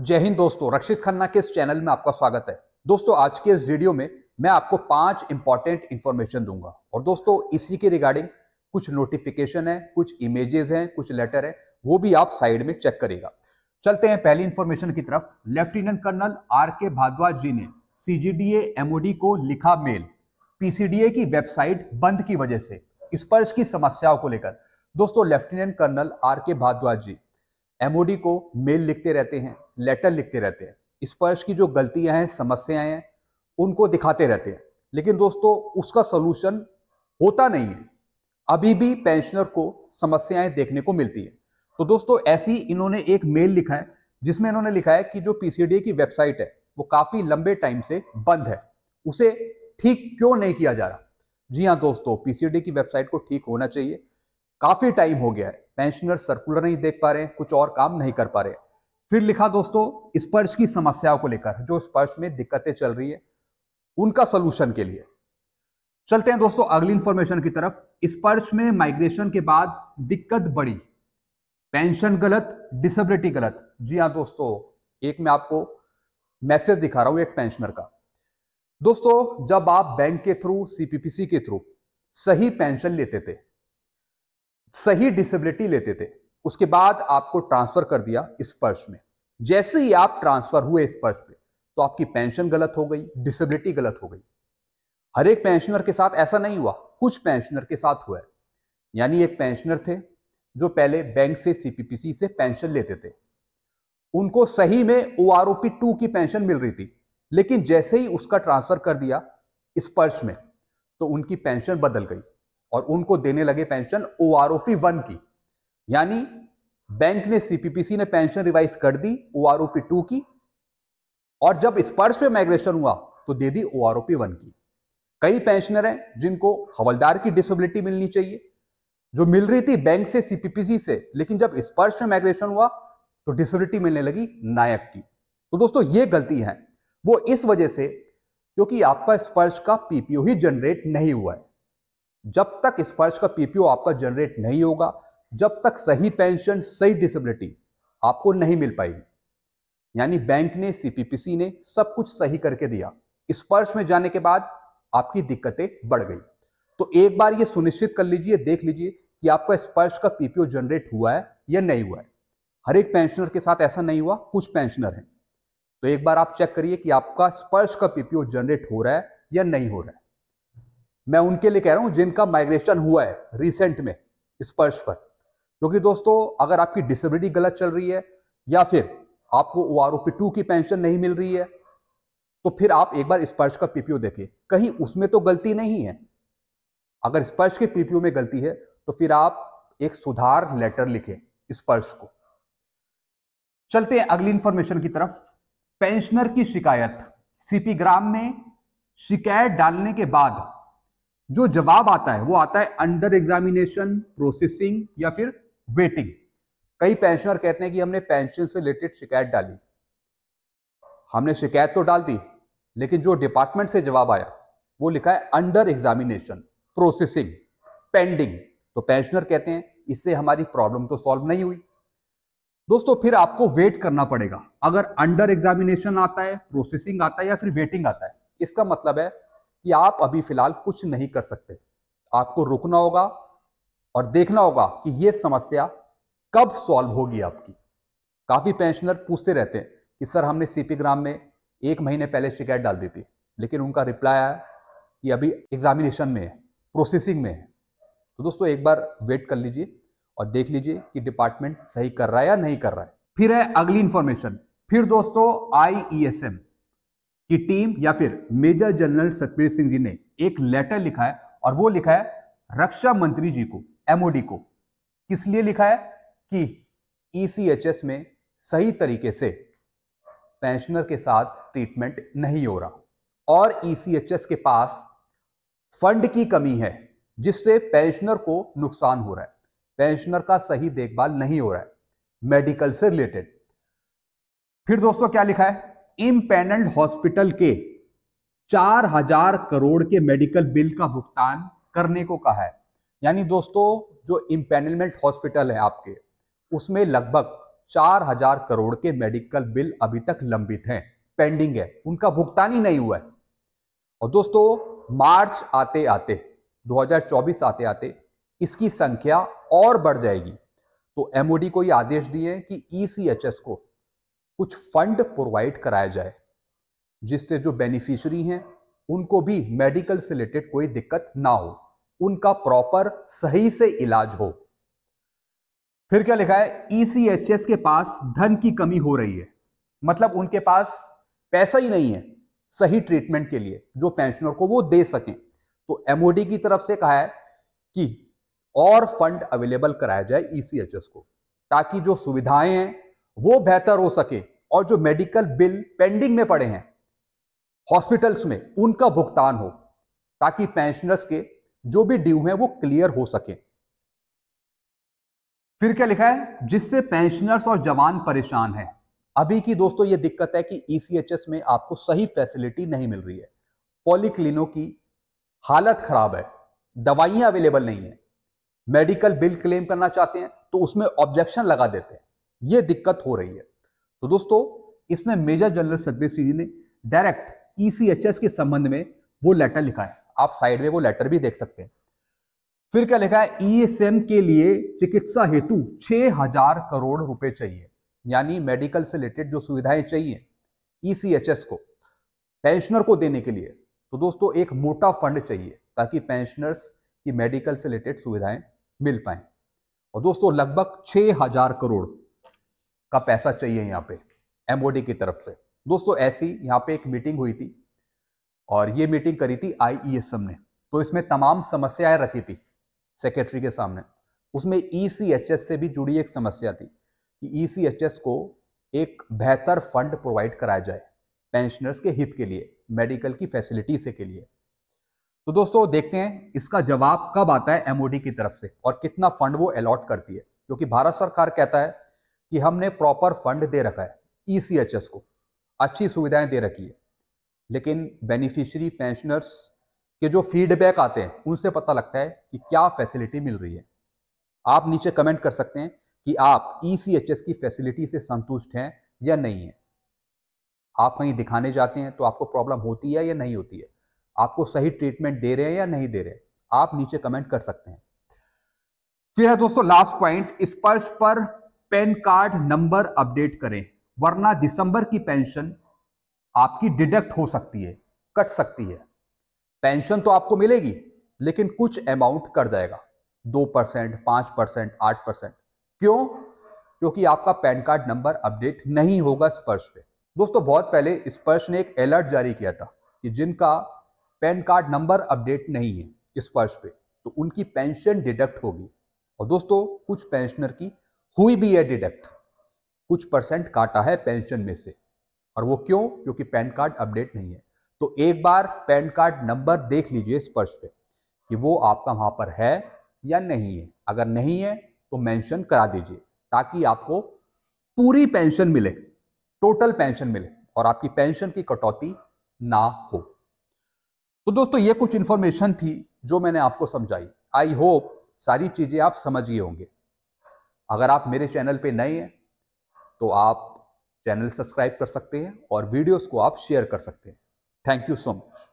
जय हिंद दोस्तों रक्षित खन्ना के इस चैनल में आपका स्वागत है दोस्तों आज के इस वीडियो में मैं आपको पांच इंपॉर्टेंट इंफॉर्मेशन दूंगा और दोस्तों इसी के रिगार्डिंग कुछ नोटिफिकेशन है कुछ इमेजेस हैं कुछ लेटर है वो भी आप साइड में चेक करेगा चलते हैं पहली इंफॉर्मेशन की तरफ lieutenant colonel R K Bhardwaj जी ने सीजीडीए एमओडी को लिखा मेल पीसीडीए की वेबसाइट बंद की वजह से स्पर्श की समस्याओं को लेकर दोस्तों lieutenant colonel R K Bhardwaj ji MOD को मेल लिखते रहते हैं लेटर लिखते रहते हैं स्पर्श की जो गलतियां हैं समस्याएं हैं उनको दिखाते रहते हैं लेकिन दोस्तों उसका सोल्यूशन होता नहीं है अभी भी पेंशनर को समस्याएं देखने को मिलती है तो दोस्तों ऐसी इन्होंने एक मेल लिखा है जिसमें इन्होंने लिखा है कि जो पीसीडीए की वेबसाइट है वो काफी लंबे टाइम से बंद है उसे ठीक क्यों नहीं किया जा रहा जी हाँ दोस्तों पीसीडी की वेबसाइट को ठीक होना चाहिए काफी टाइम हो गया है पेंशनर सर्कुलर नहीं देख पा रहे हैं कुछ और काम नहीं कर पा रहे हैं फिर लिखा दोस्तों स्पर्श की समस्याओं को लेकर जो स्पर्श में दिक्कतें चल रही है उनका सोल्यूशन के लिए चलते हैं दोस्तों अगली इंफॉर्मेशन की तरफ स्पर्श में माइग्रेशन के बाद दिक्कत बढ़ी पेंशन गलत डिसेबिलिटी गलत जी हाँ दोस्तों एक मैं आपको मैसेज दिखा रहा हूं एक पेंशनर का दोस्तों जब आप बैंक के थ्रू सीपीपीसी के थ्रू सही पेंशन लेते थे सही डिसेबिलिटी लेते थे उसके बाद आपको ट्रांसफर कर दिया स्पर्श में जैसे ही आप ट्रांसफर हुए स्पर्श पे तो आपकी पेंशन गलत हो गई डिसेबिलिटी गलत हो गई हर एक पेंशनर के साथ ऐसा नहीं हुआ कुछ पेंशनर के साथ हुआ है यानी एक पेंशनर थे जो पहले बैंक से सीपीपीसी से पेंशन लेते थे उनको सही में ओ आर टू की पेंशन मिल रही थी लेकिन जैसे ही उसका ट्रांसफर कर दिया स्पर्श में तो उनकी पेंशन बदल गई और उनको देने लगे पेंशन ओ आर वन की यानी बैंक ने सीपीपीसी ने पेंशन रिवाइज कर दी ओआरओपी टू की और जब स्पर्श पे माइग्रेशन हुआ तो दे दी ओआरओपी वन की कई पेंशनर हैं जिनको हवलदार की डिसेबिलिटी मिलनी चाहिए जो मिल रही थी बैंक से सीपीपीसी से लेकिन जब स्पर्श में माइग्रेशन हुआ तो डिसेबिलिटी मिलने लगी नायक की तो दोस्तों ये गलती है वो इस वजह से क्योंकि आपका स्पर्श का पीपीओ ही जनरेट नहीं हुआ है जब तक स्पर्श का पीपीओ आपका जनरेट नहीं होगा जब तक सही पेंशन सही डिसेबिलिटी आपको नहीं मिल पाएगी यानी बैंक ने सीपीपीसी ने सब कुछ सही करके दिया स्पर्श में जाने के बाद आपकी दिक्कतें बढ़ गई तो एक बार ये सुनिश्चित कर लीजिए देख लीजिए कि आपका स्पर्श का पीपीओ जनरेट हुआ है या नहीं हुआ है हर एक पेंशनर के साथ ऐसा नहीं हुआ कुछ पेंशनर हैं तो एक बार आप चेक करिए कि आपका स्पर्श का पीपीओ जनरेट हो रहा है या नहीं हो रहा है मैं उनके लिए कह रहा हूं जिनका माइग्रेशन हुआ है रिसेंट में स्पर्श पर क्योंकि दोस्तों अगर आपकी डिसेबिलिटी गलत चल रही है या फिर आपको O R O P two की पेंशन नहीं मिल रही है तो फिर आप एक बार स्पर्श का पीपीओ देखें कहीं उसमें तो गलती नहीं है अगर स्पर्श के पीपीओ में गलती है तो फिर आप एक सुधार लेटर लिखे स्पर्श को चलते हैं अगली इंफॉर्मेशन की तरफ पेंशनर की शिकायत सीपी ग्राम में शिकायत डालने के बाद जो जवाब आता है वो आता है अंडर एग्जामिनेशन प्रोसेसिंग या फिर वेटिंग कई पेंशनर कहते हैं कि हमने पेंशन से रिलेटेड शिकायत डाली हमने शिकायत तो डाल दी लेकिन जो डिपार्टमेंट से जवाब आया वो लिखा है अंडर एग्जामिनेशन प्रोसेसिंग पेंडिंग तो पेंशनर कहते हैं इससे हमारी प्रॉब्लम तो सॉल्व नहीं हुई दोस्तों फिर आपको वेट करना पड़ेगा अगर अंडर एग्जामिनेशन आता है प्रोसेसिंग आता है या फिर वेटिंग आता है इसका मतलब है कि आप अभी फिलहाल कुछ नहीं कर सकते आपको रुकना होगा और देखना होगा कि यह समस्या कब सॉल्व होगी आपकी काफ़ी पेंशनर पूछते रहते हैं कि सर हमने सीपी ग्राम में एक महीने पहले शिकायत डाल दी थी लेकिन उनका रिप्लाई आया कि अभी एग्जामिनेशन में है प्रोसेसिंग में है तो दोस्तों एक बार वेट कर लीजिए और देख लीजिए कि डिपार्टमेंट सही कर रहा है या नहीं कर रहा है फिर है अगली इंफॉर्मेशन फिर दोस्तों आई e की टीम या फिर मेजर जनरल सतबीर सिंह जी ने एक लेटर लिखा है और वो लिखा है रक्षा मंत्री जी को एमओडी को किस लिए लिखा है कि ईसीएचएस e में सही तरीके से पेंशनर के साथ ट्रीटमेंट नहीं हो रहा और ईसीएचएस e के पास फंड की कमी है जिससे पेंशनर को नुकसान हो रहा है पेंशनर का सही देखभाल नहीं हो रहा है मेडिकल से रिलेटेड फिर दोस्तों क्या लिखा है इम्पेनेंट हॉस्पिटल के चार हजार करोड़ के मेडिकल बिल का भुगतान करने को कहा है यानी दोस्तों जो इम्पेनलमेंट हॉस्पिटल है आपके उसमें लगभग चार हजार करोड़ के मेडिकल बिल अभी तक लंबित हैं पेंडिंग है उनका भुगतान ही नहीं हुआ है और दोस्तों मार्च आते आते 2024 आते आते इसकी संख्या और बढ़ जाएगी तो एमओडी को ये आदेश दिए कि ईसीएचएस e को कुछ फंड प्रोवाइड कराया जाए जिससे जो बेनिफिशरी हैं उनको भी मेडिकल से रिलेटेड कोई दिक्कत ना हो उनका प्रॉपर सही से इलाज हो फिर क्या लिखा है ईसीएचएस e के पास धन की कमी हो रही है मतलब उनके पास पैसा ही नहीं है सही ट्रीटमेंट के लिए जो पेंशनर को वो दे सकें तो एमओडी की तरफ से कहा है कि और फंड अवेलेबल कराया जाए ईसीएचएस e को ताकि जो सुविधाएं हैं वो बेहतर हो सके और जो मेडिकल बिल पेंडिंग में पड़े हैं हॉस्पिटल्स में उनका भुगतान हो ताकि पेंशनर्स के जो भी ड्यू है वो क्लियर हो सके फिर क्या लिखा है जिससे पेंशनर्स और जवान परेशान हैं अभी की दोस्तों ये दिक्कत है कि ईसीएचएस e में आपको सही फैसिलिटी नहीं मिल रही है पॉलीक्लिनो की हालत खराब है दवाइयां अवेलेबल नहीं है मेडिकल बिल क्लेम करना चाहते हैं तो उसमें ऑब्जेक्शन लगा देते हैं ये दिक्कत हो रही है तो दोस्तों इसमें मेजर जनरल सतबीर सिंह जी ने डायरेक्ट ईसीएचएस e के संबंध में वो लेटर लिखा है आप साइड में वो लेटर भी देख सकते हैं फिर क्या लिखा है ईएसएम e के लिए चिकित्सा हेतु छह हजार करोड़ रुपए चाहिए यानी मेडिकल से रिलेटेड जो सुविधाएं चाहिए ईसीएचएस e को पेंशनर को देने के लिए तो दोस्तों एक मोटा फंड चाहिए ताकि पेंशनर्स की मेडिकल से रिलेटेड सुविधाएं मिल पाए और दोस्तों लगभग छह हजार करोड़ का पैसा चाहिए यहाँ पे एमओडी की तरफ से दोस्तों ऐसी यहाँ पे एक मीटिंग हुई थी और ये मीटिंग करी थी आई e ने तो इसमें तमाम समस्याएं रखी थी सेक्रेटरी के सामने उसमें ई e से भी जुड़ी एक समस्या थी कि ई e को एक बेहतर फंड प्रोवाइड कराया जाए पेंशनर्स के हित के लिए मेडिकल की फैसिलिटी से के लिए तो दोस्तों देखते हैं इसका जवाब कब आता है एमओडी की तरफ से और कितना फंड वो अलॉट करती है क्योंकि भारत सरकार कहता है कि हमने प्रॉपर फंड दे रखा है ईसीएचएस को अच्छी सुविधाएं दे रखी है लेकिन बेनिफिशरी पेंशनर्स के जो फीडबैक आते हैं उनसे पता लगता है कि क्या फैसिलिटी मिल रही है आप नीचे कमेंट कर सकते हैं कि आप ई e की फैसिलिटी से संतुष्ट हैं या नहीं है आप कहीं दिखाने जाते हैं तो आपको प्रॉब्लम होती है या नहीं होती है आपको सही ट्रीटमेंट दे रहे हैं या नहीं दे रहे आप नीचे कमेंट कर सकते हैं फिर है दोस्तों लास्ट पॉइंट स्पर्श पर पैन कार्ड नंबर अपडेट करें वरना दिसंबर की पेंशन आपकी डिडक्ट हो सकती है कट सकती है पेंशन तो आपको मिलेगी लेकिन कुछ अमाउंट कट जाएगा दो परसेंट पांच परसेंट आठ परसेंट क्यों क्योंकि आपका पैन कार्ड नंबर अपडेट नहीं होगा स्पर्श पे दोस्तों बहुत पहले स्पर्श ने एक अलर्ट जारी किया था कि जिनका पैन कार्ड नंबर अपडेट नहीं है स्पर्श पे तो उनकी पेंशन डिडक्ट होगी और दोस्तों कुछ पेंशनर की हुई भी है डिडक्ट कुछ परसेंट काटा है पेंशन में से और वो क्यों क्योंकि पैन कार्ड अपडेट नहीं है तो एक बार पैन कार्ड नंबर देख लीजिए स्पर्श पे कि वो आपका वहाँ पर है या नहीं है अगर नहीं है तो मेंशन करा दीजिए ताकि आपको पूरी पेंशन मिले टोटल पेंशन मिले और आपकी पेंशन की कटौती ना हो तो दोस्तों ये कुछ इन्फॉर्मेशन थी जो मैंने आपको समझाई आई होप सारी चीज़ें आप समझ गए होंगे अगर आप मेरे चैनल पे नए हैं तो आप चैनल सब्सक्राइब कर सकते हैं और वीडियोस को आप शेयर कर सकते हैं थैंक यू सो मच